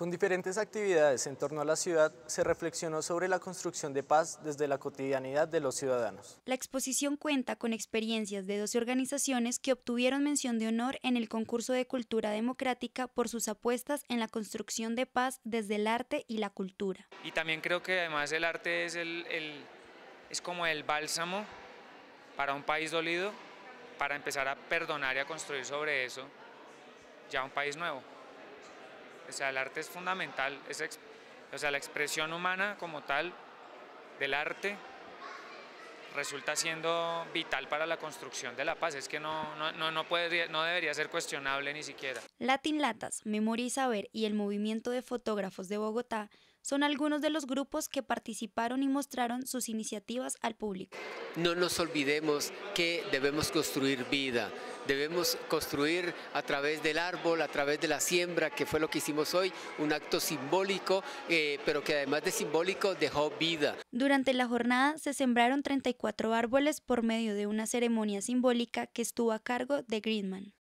Con diferentes actividades en torno a la ciudad, se reflexionó sobre la construcción de paz desde la cotidianidad de los ciudadanos. La exposición cuenta con experiencias de 12 organizaciones que obtuvieron mención de honor en el concurso de cultura democrática por sus apuestas en la construcción de paz desde el arte y la cultura. Y también creo que además el arte es, es como el bálsamo para un país dolido, para empezar a perdonar y a construir sobre eso ya un país nuevo. O sea, el arte es fundamental, es, o sea, la expresión humana como tal del arte resulta siendo vital para la construcción de la paz. Es que no, no, puede, no debería ser cuestionable ni siquiera. Latin Latas, Memoria y Saber y el Movimiento de Fotógrafos de Bogotá son algunos de los grupos que participaron y mostraron sus iniciativas al público. No nos olvidemos que debemos construir vida, debemos construir a través del árbol, a través de la siembra, que fue lo que hicimos hoy, un acto simbólico, eh, pero que además de simbólico dejó vida. Durante la jornada se sembraron 34 árboles por medio de una ceremonia simbólica que estuvo a cargo de Greenman.